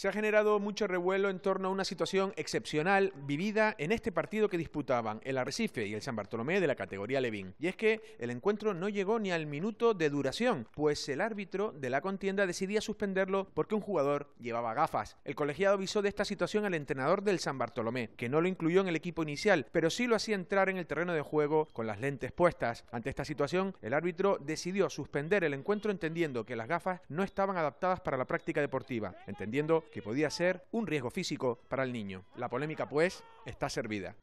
Se ha generado mucho revuelo en torno a una situación excepcional vivida en este partido que disputaban el Arrecife y el San Bartolomé de la categoría Levín. Y es que el encuentro no llegó ni al minuto de duración, pues el árbitro de la contienda decidía suspenderlo porque un jugador llevaba gafas. El colegiado avisó de esta situación al entrenador del San Bartolomé, que no lo incluyó en el equipo inicial, pero sí lo hacía entrar en el terreno de juego con las lentes puestas. Ante esta situación, el árbitro decidió suspender el encuentro entendiendo que las gafas no estaban adaptadas para la práctica deportiva, entendiendo que podía ser un riesgo físico para el niño. La polémica, pues, está servida.